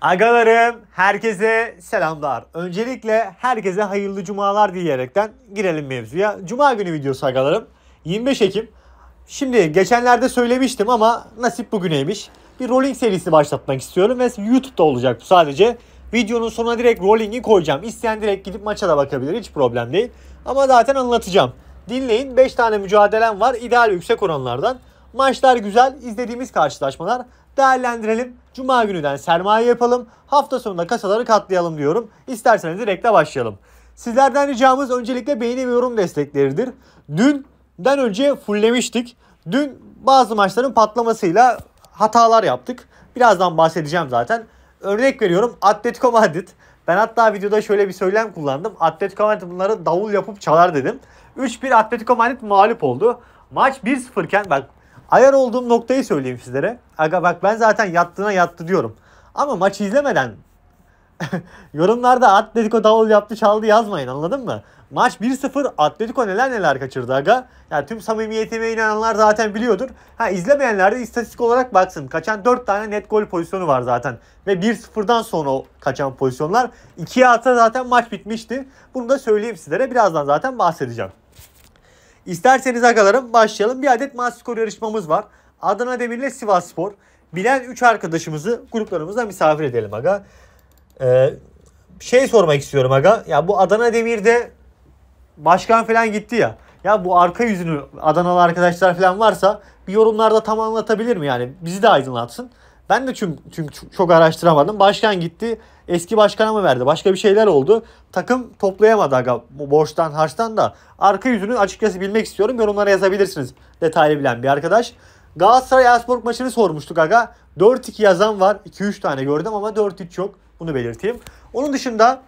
Agalarım herkese selamlar. Öncelikle herkese hayırlı cumalar diyerekten girelim mevzuya. Cuma günü videosu agalarım. 25 Ekim. Şimdi geçenlerde söylemiştim ama nasip bugüneymiş. Bir rolling serisi başlatmak istiyorum ve YouTube'da olacak bu sadece. Videonun sonuna direkt rolling'i koyacağım. İsteyen direkt gidip maça da bakabilir hiç problem değil. Ama zaten anlatacağım. Dinleyin 5 tane mücadelem var ideal yüksek oranlardan. Maçlar güzel izlediğimiz karşılaşmalar değerlendirelim. Cuma günüden sermaye yapalım. Hafta sonunda kasaları katlayalım diyorum. İsterseniz direkte başlayalım. Sizlerden ricamız öncelikle beğeni ve yorum destekleridir. Dünden önce fulllemiştik. Dün bazı maçların patlamasıyla hatalar yaptık. Birazdan bahsedeceğim zaten. Örnek veriyorum Atletico Madrid. Ben hatta videoda şöyle bir söylem kullandım. Atletico Madrid bunları davul yapıp çalar dedim. 3-1 Atletico Madrid mağlup oldu. Maç 1-0 iken bak Ayar olduğum noktayı söyleyeyim sizlere. Aga bak ben zaten yattığına yattı diyorum. Ama maçı izlemeden yorumlarda Atletico davul yaptı çaldı yazmayın anladın mı? Maç 1-0 Atletico neler neler kaçırdı aga. Yani tüm samimiyetime inananlar zaten biliyordur. Ha izlemeyenler de istatistik olarak baksın. Kaçan 4 tane net gol pozisyonu var zaten. Ve 1-0'dan sonra kaçan pozisyonlar. 2'ye atsa zaten maç bitmişti. Bunu da söyleyeyim sizlere. Birazdan zaten bahsedeceğim. İsterseniz agalarım başlayalım. Bir adet maç skoru yarışmamız var. Adana Demir ile Sivas Spor. Bilen 3 arkadaşımızı gruplarımıza misafir edelim aga. Ee, şey sormak istiyorum aga. Ya bu Adana Demir'de başkan falan gitti ya. Ya bu arka yüzünü Adanalı arkadaşlar falan varsa bir yorumlarda tam anlatabilir mi yani? Bizi de aydınlatsın. Ben de çünkü, çünkü çok araştıramadım. Başkan gitti. Eski başkana mı verdi? Başka bir şeyler oldu. Takım toplayamadı aga borçtan harçtan da. Arka yüzünü açıkçası bilmek istiyorum. Yorumlara yazabilirsiniz. Detaylı bilen bir arkadaş. Galatasaray Erspor maçını sormuştuk aga. 4-2 yazan var. 2-3 tane gördüm ama 4-3 yok. Bunu belirteyim. Onun dışında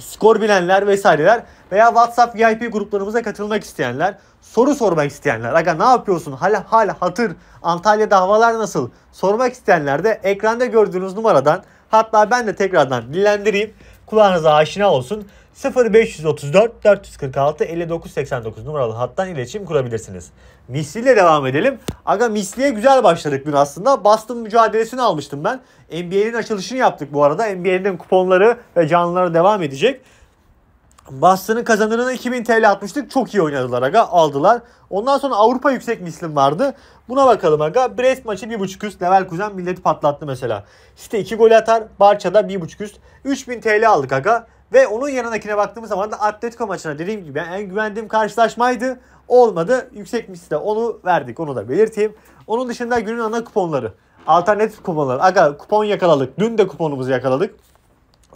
skor bilenler vesaireler veya WhatsApp VIP gruplarımıza katılmak isteyenler, soru sormak isteyenler, aga ne yapıyorsun, hala hala hatır, Antalya davalar nasıl sormak isteyenler de ekranda gördüğünüz numaradan hatta ben de tekrardan dillendireyim kulağınıza aşina olsun 0534 446 5989 numaralı hattan iletişim kurabilirsiniz. Misliyle devam edelim. Aga misliye güzel başladık dün aslında. Boston mücadelesini almıştım ben. NBA'nin açılışını yaptık bu arada. NBA'nin kuponları ve canlıları devam edecek. Boston'ın kazanırına 2000 TL atmıştık. Çok iyi oynadılar aga aldılar. Ondan sonra Avrupa yüksek mislim vardı. Buna bakalım aga. Brest maçı 1.5 üst. kuzen milleti patlattı mesela. İşte 2 gol atar. Barça'da 1.5 üst. 3000 TL aldık aga. Ve onun yanındakine baktığımız zaman da Atletico maçına dediğim gibi en güvendiğim karşılaşmaydı. Olmadı. Yüksek misle onu verdik. Onu da belirteyim. Onun dışında günün ana kuponları. Alternatif kuponlar. Aga kupon yakaladık. Dün de kuponumuzu yakaladık.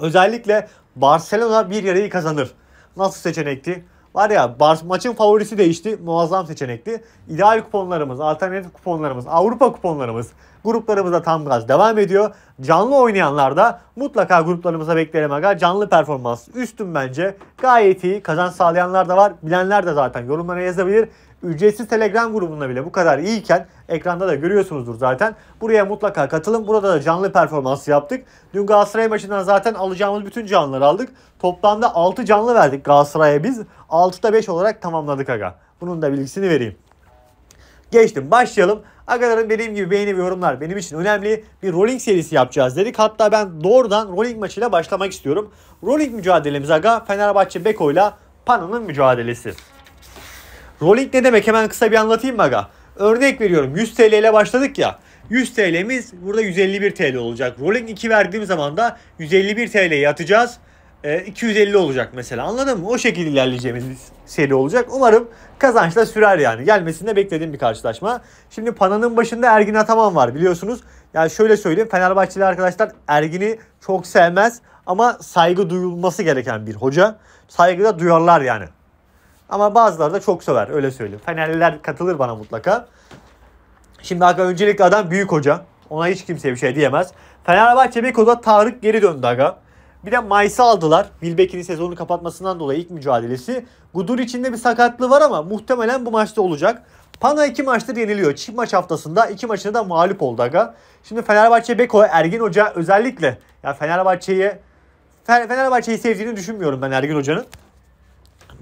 Özellikle Barcelona bir yarayı kazanır. Nasıl seçenekti? Var ya bar, maçın favorisi değişti. Muazzam seçenekti. İdeal kuponlarımız, alternatif kuponlarımız, Avrupa kuponlarımız gruplarımızda tam gaz devam ediyor. Canlı oynayanlar da mutlaka gruplarımıza bekleyelim aga. Canlı performans üstün bence. Gayet iyi. Kazanç sağlayanlar da var. Bilenler de zaten yorumlara yazabilir. Ücretsiz Telegram grubunda bile bu kadar iyiyken ekranda da görüyorsunuzdur zaten. Buraya mutlaka katılın. Burada da canlı performans yaptık. Dün Galatasaray maçından zaten alacağımız bütün canlıları aldık. Toplamda 6 canlı verdik Galatasaray'a biz. 6'da 5 olarak tamamladık aga. Bunun da bilgisini vereyim. Geçtim başlayalım. Agaların dediğim gibi beğeni ve yorumlar benim için önemli. Bir rolling serisi yapacağız dedik. Hatta ben doğrudan rolling maçıyla başlamak istiyorum. Rolling mücadelemiz aga Fenerbahçe Beko ile Pana'nın mücadelesi. Rolling ne demek hemen kısa bir anlatayım mı aga? Örnek veriyorum 100 TL ile başladık ya. 100 TL'miz burada 151 TL olacak. Rolling 2 verdiğim zaman da 151 TL'ye atacağız. E, ee, 250 olacak mesela anladın mı? O şekilde ilerleyeceğimiz seri olacak. Umarım kazançla sürer yani. Gelmesini de beklediğim bir karşılaşma. Şimdi Pana'nın başında Ergin Ataman var biliyorsunuz. Yani şöyle söyleyeyim Fenerbahçeli arkadaşlar Ergin'i çok sevmez ama saygı duyulması gereken bir hoca. saygı da duyarlar yani. Ama bazıları da çok sever öyle söyleyeyim. Fenerliler katılır bana mutlaka. Şimdi aga öncelikle adam büyük hoca. Ona hiç kimse bir şey diyemez. Fenerbahçe Beko'da Tarık geri döndü aga. Bir de Mayıs'ı aldılar. Wilbeck'in sezonu kapatmasından dolayı ilk mücadelesi. Gudur içinde bir sakatlığı var ama muhtemelen bu maçta olacak. Pana iki maçtır yeniliyor. Çift maç haftasında iki maçını da mağlup oldu aga. Şimdi Fenerbahçe Beko Ergin Hoca özellikle ya Fenerbahçe'yi Fenerbahçe'yi sevdiğini düşünmüyorum ben Ergin Hoca'nın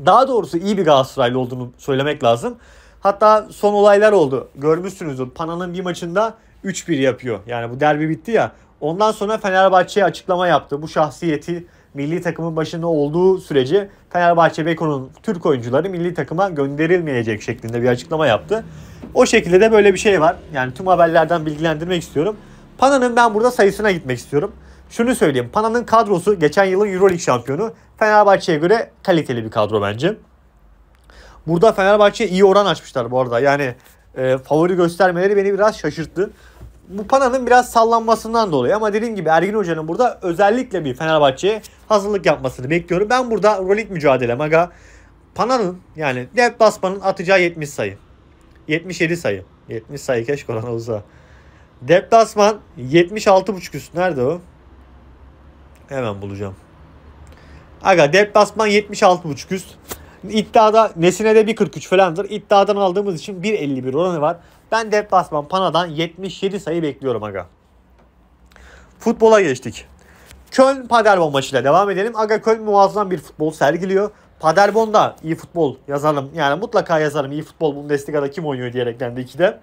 daha doğrusu iyi bir Galatasaraylı olduğunu söylemek lazım. Hatta son olaylar oldu. Görmüşsünüzdür. Pana'nın bir maçında 3-1 yapıyor. Yani bu derbi bitti ya. Ondan sonra Fenerbahçe'ye açıklama yaptı. Bu şahsiyeti milli takımın başında olduğu sürece Fenerbahçe Beko'nun Türk oyuncuları milli takıma gönderilmeyecek şeklinde bir açıklama yaptı. O şekilde de böyle bir şey var. Yani tüm haberlerden bilgilendirmek istiyorum. Pana'nın ben burada sayısına gitmek istiyorum şunu söyleyeyim. Pana'nın kadrosu geçen yılın Euroleague şampiyonu. Fenerbahçe'ye göre kaliteli bir kadro bence. Burada Fenerbahçe iyi oran açmışlar bu arada. Yani e, favori göstermeleri beni biraz şaşırttı. Bu Pana'nın biraz sallanmasından dolayı ama dediğim gibi Ergin Hoca'nın burada özellikle bir Fenerbahçe'ye hazırlık yapmasını bekliyorum. Ben burada Euroleague mücadele maga Pana'nın yani Dev Basman'ın atacağı 70 sayı. 77 sayı. 70 sayı keşke olan olsa. Deplasman 76.5 üst. Nerede o? Hemen bulacağım. Aga deplasman 76.5 üst. İddiada de 1.43 falandır. İddiadan aldığımız için 1.51 oranı var. Ben deplasman Pana'dan 77 sayı bekliyorum aga. Futbola geçtik. Köln Paderborn maçıyla devam edelim. Aga Köln muazzam bir futbol sergiliyor. Paderborn da iyi futbol yazalım. Yani mutlaka yazalım iyi futbol Bundesliga'da kim oynuyor diyerekten de ikide.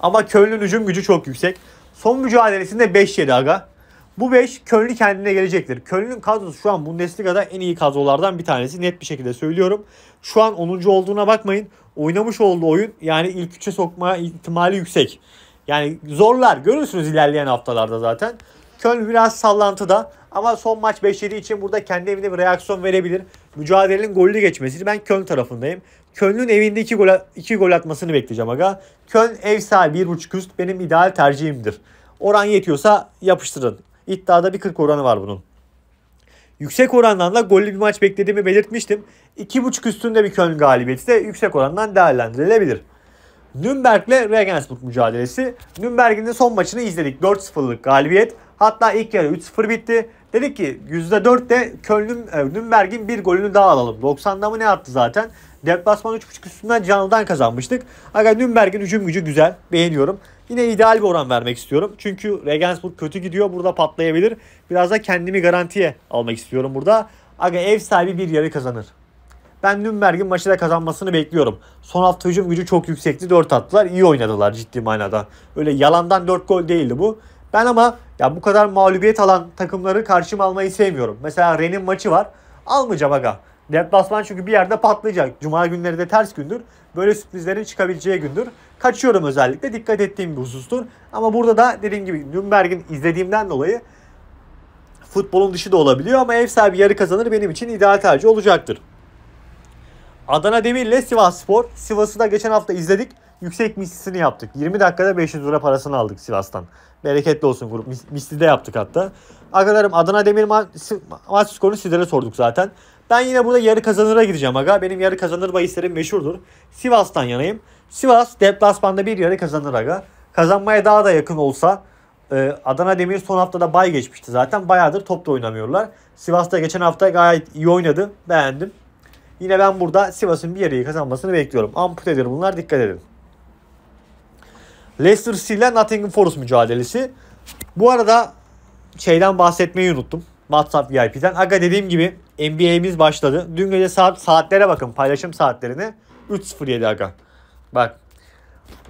Ama Köln'ün hücum gücü çok yüksek. Son mücadelesinde 5-7 aga. Bu 5 Köln'ü kendine gelecektir. Köln'ün kadrosu şu an Bundesliga'da en iyi kadrolardan bir tanesi. Net bir şekilde söylüyorum. Şu an 10. olduğuna bakmayın. Oynamış olduğu oyun yani ilk 3'e sokma ihtimali yüksek. Yani zorlar. Görürsünüz ilerleyen haftalarda zaten. Köln biraz sallantıda ama son maç 5-7 için burada kendi evinde bir reaksiyon verebilir. Mücadelenin golü geçmesi. ben Köln tarafındayım. Köln'ün evinde 2 gol, iki gol atmasını bekleyeceğim aga. Köln ev sahibi 1.5 üst benim ideal tercihimdir. Oran yetiyorsa yapıştırın. İddiada bir 40 oranı var bunun. Yüksek orandan da gollü bir maç beklediğimi belirtmiştim. 2.5 üstünde bir Köln galibiyeti de yüksek orandan değerlendirilebilir. Nürnberg'le Regensburg mücadelesi. Nürnberg'in de son maçını izledik. 4-0'lık galibiyet. Hatta ilk yarı 3-0 bitti. Dedik ki %4 de Köln'ün, e, Nürnberg'in bir golünü daha alalım. 90'da mı ne attı zaten? Deplasman 3.5 üstünden canlıdan kazanmıştık. Aga Nürnberg'in hücum gücü güzel. Beğeniyorum. Yine ideal bir oran vermek istiyorum. Çünkü Regensburg kötü gidiyor. Burada patlayabilir. Biraz da kendimi garantiye almak istiyorum burada. Aga ev sahibi bir yarı kazanır. Ben Nürnberg'in maçı da kazanmasını bekliyorum. Son hafta hücum gücü çok yüksekti. 4 attılar. İyi oynadılar ciddi manada. Öyle yalandan 4 gol değildi bu. Ben ama ya bu kadar mağlubiyet alan takımları karşıma almayı sevmiyorum. Mesela Ren'in maçı var. Almayacağım aga. Deplasman çünkü bir yerde patlayacak. Cuma günleri de ters gündür. Böyle sürprizlerin çıkabileceği gündür kaçıyorum özellikle. Dikkat ettiğim bir husustur. Ama burada da dediğim gibi Nürnberg'in izlediğimden dolayı futbolun dışı da olabiliyor ama ev sahibi yarı kazanır benim için ideal tercih olacaktır. Adana Demir ile Sivas Spor. Sivas'ı da geçen hafta izledik. Yüksek mislisini yaptık. 20 dakikada 500 lira parasını aldık Sivas'tan. Bereketli olsun grup. misli de yaptık hatta. Agalarım Adana Demir ma- maç skorunu sizlere sorduk zaten. Ben yine burada yarı kazanıra gideceğim aga. Benim yarı kazanır bahislerim meşhurdur. Sivas'tan yanayım. Sivas deplasmanda bir yere kazanır aga. Kazanmaya daha da yakın olsa e, Adana Demir son haftada bay geçmişti zaten. Bayağıdır top oynamıyorlar. Sivas'ta geçen hafta gayet iyi oynadı. Beğendim. Yine ben burada Sivas'ın bir yeri kazanmasını bekliyorum. Amput Amputedir bunlar dikkat edin. Leicester City ile Nottingham Forest mücadelesi. Bu arada şeyden bahsetmeyi unuttum. WhatsApp VIP'den. Aga dediğim gibi NBA'miz başladı. Dün gece saat saatlere bakın paylaşım saatlerine. 3.07 aga. Bak.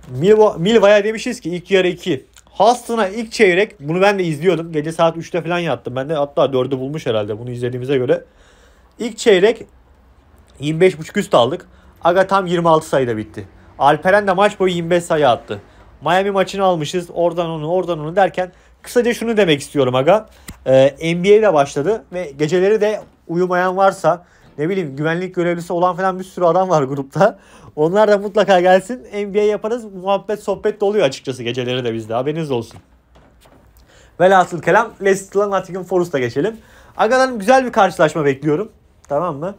Milva, Milva'ya demişiz ki ilk yarı 2. Hastına ilk çeyrek bunu ben de izliyordum. Gece saat 3'te falan yattım. Ben de hatta 4'ü bulmuş herhalde bunu izlediğimize göre. İlk çeyrek 25.5 üst aldık. Aga tam 26 sayıda bitti. Alperen de maç boyu 25 sayı attı. Miami maçını almışız. Oradan onu oradan onu derken kısaca şunu demek istiyorum aga. Ee, NBA'de başladı ve geceleri de uyumayan varsa ne bileyim güvenlik görevlisi olan falan bir sürü adam var grupta. Onlar da mutlaka gelsin. NBA yaparız. Muhabbet sohbet de oluyor açıkçası geceleri de bizde. Haberiniz olsun. Velhasıl kelam Leicester'la Nottingham Forest'a geçelim. Agalarım güzel bir karşılaşma bekliyorum. Tamam mı?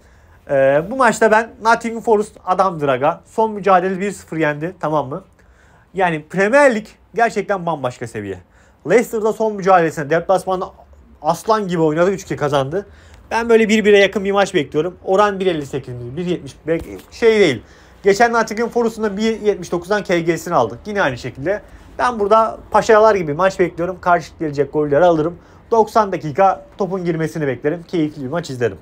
Ee, bu maçta ben Nottingham Forest adamdır aga. Son mücadele 1-0 yendi. Tamam mı? Yani Premier Lig gerçekten bambaşka seviye. Leicester'da son mücadelesinde deplasmanda aslan gibi oynadı. 3-2 kazandı. Ben böyle 1-1'e yakın bir maç bekliyorum. Oran 1.58 1.70 şey değil. Geçen Natik'in forusunda 1.79'dan KG'sini aldık. Yine aynı şekilde. Ben burada paşalar gibi maç bekliyorum. Karşılık gelecek golleri alırım. 90 dakika topun girmesini beklerim. Keyifli bir maç izlerim.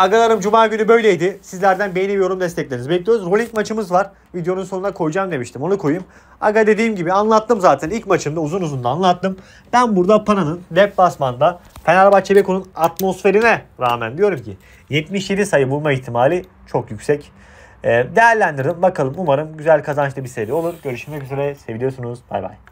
Agalarım Cuma günü böyleydi. Sizlerden beğeni ve yorum destekleriniz bekliyoruz. Rolling maçımız var. Videonun sonuna koyacağım demiştim. Onu koyayım. Aga dediğim gibi anlattım zaten. İlk maçımda uzun uzun da anlattım. Ben burada Pana'nın deplasmanda Fenerbahçe Beko'nun atmosferine rağmen diyorum ki 77 sayı bulma ihtimali çok yüksek. Ee, Değerlendirdim. Bakalım umarım güzel kazançlı bir seri olur. Görüşmek üzere. Seviyorsunuz. Bay bay.